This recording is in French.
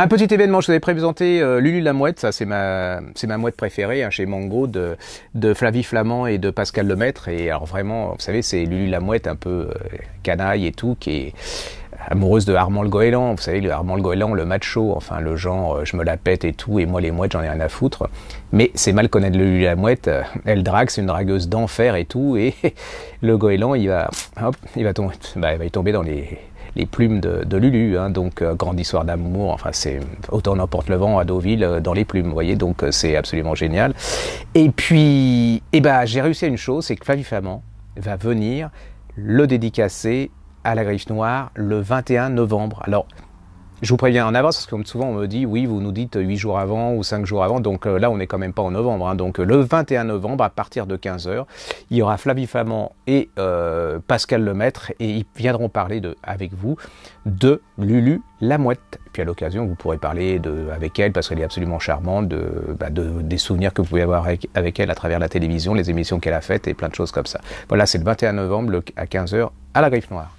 Un petit événement, je vous avais présenté euh, Lulu la mouette, ça c'est ma c'est ma mouette préférée hein, chez Mango de de Flavie Flamand et de Pascal Lemaître et alors vraiment, vous savez, c'est Lulu la mouette un peu euh, canaille et tout qui est amoureuse de Armand le Goéland, vous savez, le Armand le Goéland, le macho, enfin le genre euh, je me la pète et tout et moi les mouettes j'en ai rien à foutre. Mais c'est mal connaître Lulu la mouette, elle drague, c'est une dragueuse d'enfer et tout et le Goéland, il va hop, il va tomber bah, il va y tomber dans les les plumes de, Lulu. Hein. donc, euh, grande histoire d'amour. Enfin, c'est autant n'emporte le vent à Deauville euh, dans les plumes. Vous voyez, donc euh, c'est absolument génial. Et puis, eh ben, j'ai réussi à une chose, c'est que Flavie Flamand va venir le dédicacer à la Griffe Noire le 21 novembre. Alors, je vous préviens en avance parce que comme souvent on me dit oui, vous nous dites 8 jours avant ou 5 jours avant. Donc euh, là, on n'est quand même pas en novembre. Hein. donc euh, le 21 novembre, à partir de 15h, il y aura Flavie Flamand et euh, Pascal Lemaître et ils viendront parler de, avec vous de Lulu Lamouette. Puis à l'occasion, vous pourrez parler de, avec elle parce qu'elle est absolument charmante, de, bah, des souvenirs que vous pouvez avoir avec, elle à travers la télévision, les émissions qu'elle a faites et plein de choses comme ça. Voilà, c'est le 21 novembre à 15h à la Griffe Noire.